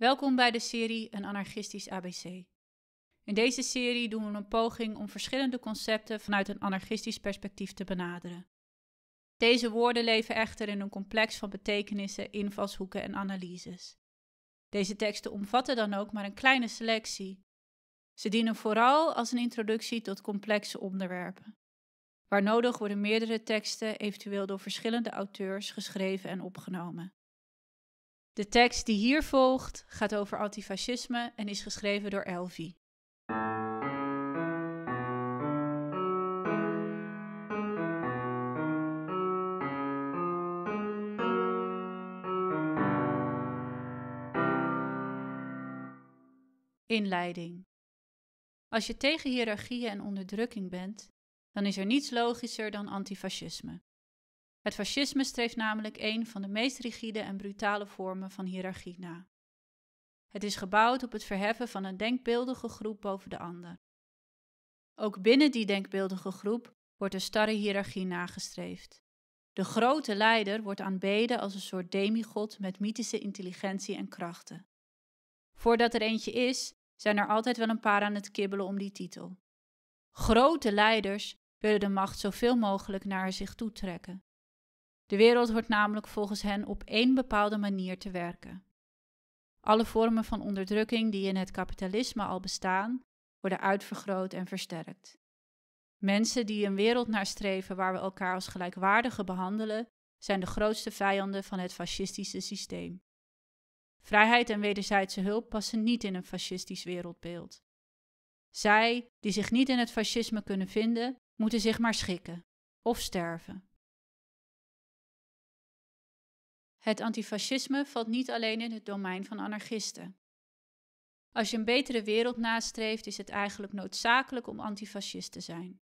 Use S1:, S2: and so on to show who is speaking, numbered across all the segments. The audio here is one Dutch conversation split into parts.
S1: Welkom bij de serie Een anarchistisch ABC. In deze serie doen we een poging om verschillende concepten vanuit een anarchistisch perspectief te benaderen. Deze woorden leven echter in een complex van betekenissen, invalshoeken en analyses. Deze teksten omvatten dan ook maar een kleine selectie. Ze dienen vooral als een introductie tot complexe onderwerpen. Waar nodig worden meerdere teksten, eventueel door verschillende auteurs, geschreven en opgenomen. De tekst die hier volgt gaat over antifascisme en is geschreven door Elvie. Inleiding. Als je tegen hiërarchieën en onderdrukking bent, dan is er niets logischer dan antifascisme. Het fascisme streeft namelijk een van de meest rigide en brutale vormen van hiërarchie na. Het is gebouwd op het verheffen van een denkbeeldige groep boven de ander. Ook binnen die denkbeeldige groep wordt een starre hiërarchie nagestreefd. De grote leider wordt aanbeden als een soort demigod met mythische intelligentie en krachten. Voordat er eentje is, zijn er altijd wel een paar aan het kibbelen om die titel. Grote leiders willen de macht zoveel mogelijk naar zich toe trekken. De wereld hoort namelijk volgens hen op één bepaalde manier te werken. Alle vormen van onderdrukking die in het kapitalisme al bestaan, worden uitvergroot en versterkt. Mensen die een wereld nastreven waar we elkaar als gelijkwaardigen behandelen, zijn de grootste vijanden van het fascistische systeem. Vrijheid en wederzijdse hulp passen niet in een fascistisch wereldbeeld. Zij die zich niet in het fascisme kunnen vinden, moeten zich maar schikken of sterven. Het antifascisme valt niet alleen in het domein van anarchisten. Als je een betere wereld nastreeft, is het eigenlijk noodzakelijk om antifascist te zijn.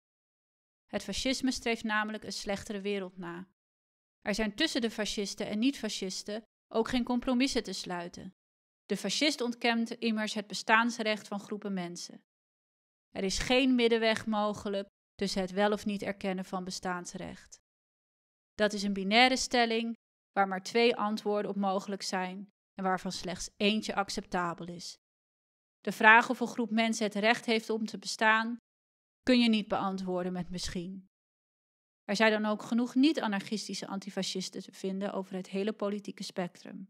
S1: Het fascisme streeft namelijk een slechtere wereld na. Er zijn tussen de fascisten en niet-fascisten ook geen compromissen te sluiten. De fascist ontkent immers het bestaansrecht van groepen mensen. Er is geen middenweg mogelijk tussen het wel of niet erkennen van bestaansrecht. Dat is een binaire stelling waar maar twee antwoorden op mogelijk zijn en waarvan slechts eentje acceptabel is. De vraag of een groep mensen het recht heeft om te bestaan, kun je niet beantwoorden met misschien. Er zijn dan ook genoeg niet-anarchistische antifascisten te vinden over het hele politieke spectrum.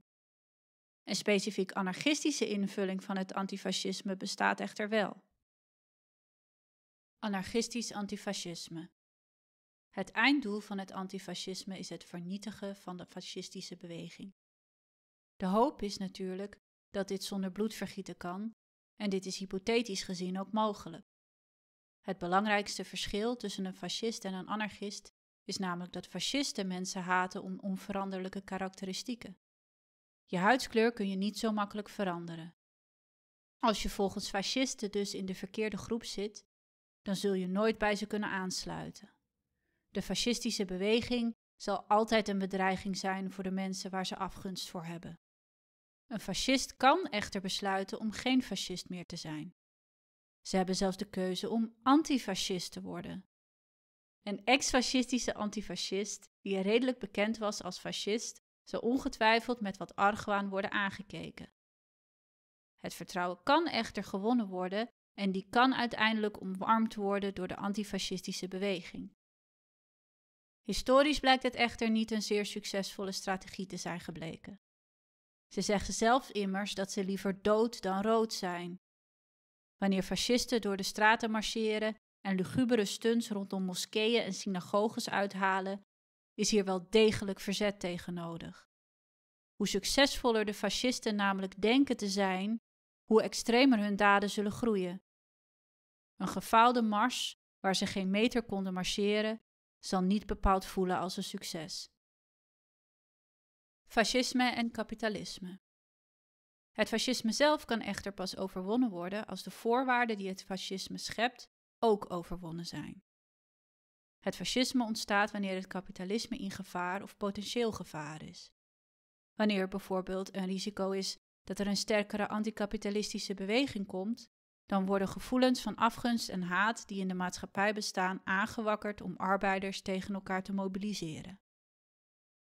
S1: Een specifiek anarchistische invulling van het antifascisme bestaat echter wel. Anarchistisch antifascisme. Het einddoel van het antifascisme is het vernietigen van de fascistische beweging. De hoop is natuurlijk dat dit zonder bloedvergieten kan, en dit is hypothetisch gezien ook mogelijk. Het belangrijkste verschil tussen een fascist en een anarchist is namelijk dat fascisten mensen haten om onveranderlijke karakteristieken. Je huidskleur kun je niet zo makkelijk veranderen. Als je volgens fascisten dus in de verkeerde groep zit, dan zul je nooit bij ze kunnen aansluiten. De fascistische beweging zal altijd een bedreiging zijn voor de mensen waar ze afgunst voor hebben. Een fascist kan echter besluiten om geen fascist meer te zijn. Ze hebben zelfs de keuze om antifascist te worden. Een ex-fascistische antifascist, die redelijk bekend was als fascist, zou ongetwijfeld met wat argwaan worden aangekeken. Het vertrouwen kan echter gewonnen worden en die kan uiteindelijk omarmd worden door de antifascistische beweging. Historisch blijkt het echter niet een zeer succesvolle strategie te zijn gebleken. Ze zeggen zelfs immers dat ze liever dood dan rood zijn. Wanneer fascisten door de straten marcheren en lugubere stunts rondom moskeeën en synagoges uithalen, is hier wel degelijk verzet tegen nodig. Hoe succesvoller de fascisten namelijk denken te zijn, hoe extremer hun daden zullen groeien. Een gefaalde mars, waar ze geen meter konden marcheren, zal niet bepaald voelen als een succes. Fascisme en kapitalisme. Het fascisme zelf kan echter pas overwonnen worden als de voorwaarden die het fascisme schept ook overwonnen zijn. Het fascisme ontstaat wanneer het kapitalisme in gevaar of potentieel gevaar is. Wanneer bijvoorbeeld een risico is dat er een sterkere anticapitalistische beweging komt dan worden gevoelens van afgunst en haat die in de maatschappij bestaan aangewakkerd om arbeiders tegen elkaar te mobiliseren.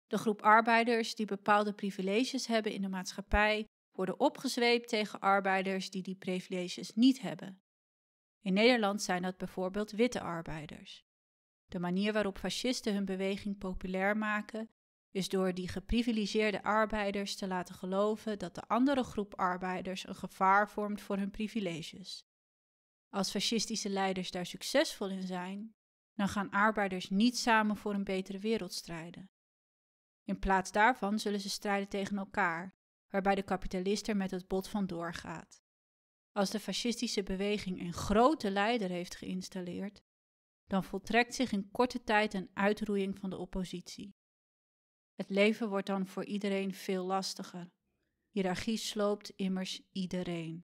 S1: De groep arbeiders die bepaalde privileges hebben in de maatschappij worden opgezweept tegen arbeiders die die privileges niet hebben. In Nederland zijn dat bijvoorbeeld witte arbeiders. De manier waarop fascisten hun beweging populair maken is door die geprivilegeerde arbeiders te laten geloven dat de andere groep arbeiders een gevaar vormt voor hun privileges. Als fascistische leiders daar succesvol in zijn, dan gaan arbeiders niet samen voor een betere wereld strijden. In plaats daarvan zullen ze strijden tegen elkaar, waarbij de kapitalist er met het bot vandoor gaat. Als de fascistische beweging een grote leider heeft geïnstalleerd, dan voltrekt zich in korte tijd een uitroeiing van de oppositie. Het leven wordt dan voor iedereen veel lastiger. Hierarchie sloopt immers iedereen.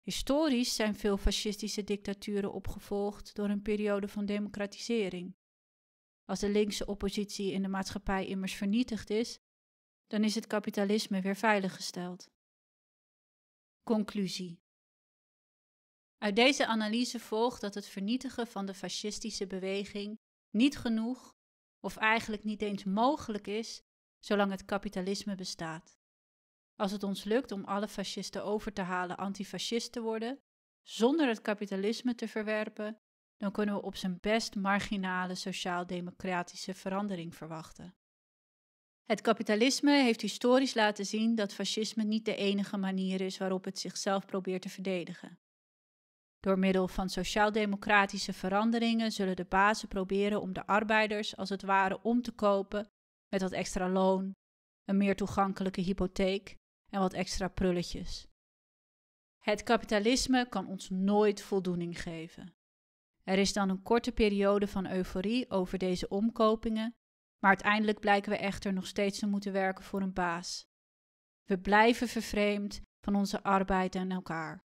S1: Historisch zijn veel fascistische dictaturen opgevolgd door een periode van democratisering. Als de linkse oppositie in de maatschappij immers vernietigd is, dan is het kapitalisme weer veiliggesteld. Conclusie. Uit deze analyse volgt dat het vernietigen van de fascistische beweging niet genoeg of eigenlijk niet eens mogelijk is zolang het kapitalisme bestaat. Als het ons lukt om alle fascisten over te halen antifascist te worden, zonder het kapitalisme te verwerpen, dan kunnen we op zijn best marginale sociaal-democratische verandering verwachten. Het kapitalisme heeft historisch laten zien dat fascisme niet de enige manier is waarop het zichzelf probeert te verdedigen. Door middel van sociaal-democratische veranderingen zullen de bazen proberen om de arbeiders als het ware om te kopen met wat extra loon, een meer toegankelijke hypotheek en wat extra prulletjes. Het kapitalisme kan ons nooit voldoening geven. Er is dan een korte periode van euforie over deze omkopingen, maar uiteindelijk blijken we echter nog steeds te moeten werken voor een baas. We blijven vervreemd van onze arbeid en elkaar.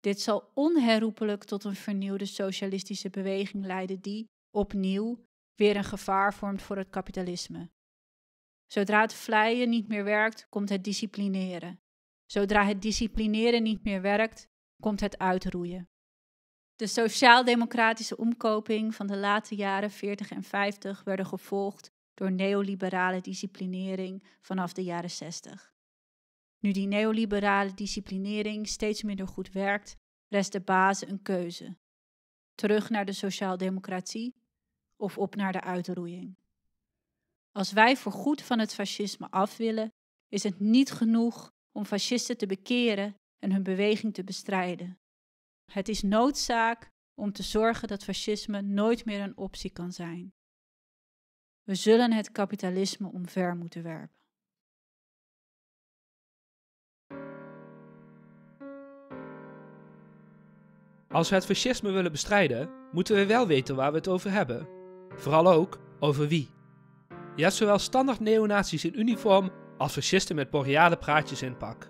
S1: Dit zal onherroepelijk tot een vernieuwde socialistische beweging leiden die, opnieuw, weer een gevaar vormt voor het kapitalisme. Zodra het vleien niet meer werkt, komt het disciplineren. Zodra het disciplineren niet meer werkt, komt het uitroeien. De sociaal-democratische omkoping van de late jaren 40 en 50 werden gevolgd door neoliberale disciplinering vanaf de jaren 60. Nu die neoliberale disciplinering steeds minder goed werkt, rest de baas een keuze. Terug naar de sociaaldemocratie of op naar de uitroeiing. Als wij voorgoed van het fascisme af willen, is het niet genoeg om fascisten te bekeren en hun beweging te bestrijden. Het is noodzaak om te zorgen dat fascisme nooit meer een optie kan zijn. We zullen het kapitalisme omver moeten werpen. Als we het fascisme willen bestrijden, moeten we wel weten waar we het over hebben. Vooral ook over wie. Je hebt zowel standaard neonazis in uniform als fascisten met boreale praatjes in pak.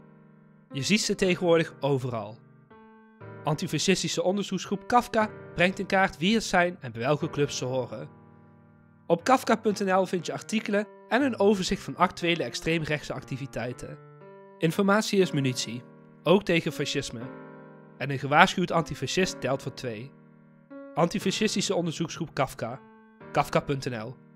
S1: Je ziet ze tegenwoordig overal. Antifascistische onderzoeksgroep Kafka brengt in kaart wie het zijn en bij welke clubs ze horen. Op kafka.nl vind je artikelen en een overzicht van actuele extreemrechtse activiteiten. Informatie is munitie, ook tegen fascisme en een gewaarschuwd antifascist telt voor twee. Antifascistische onderzoeksgroep Kafka, kafka.nl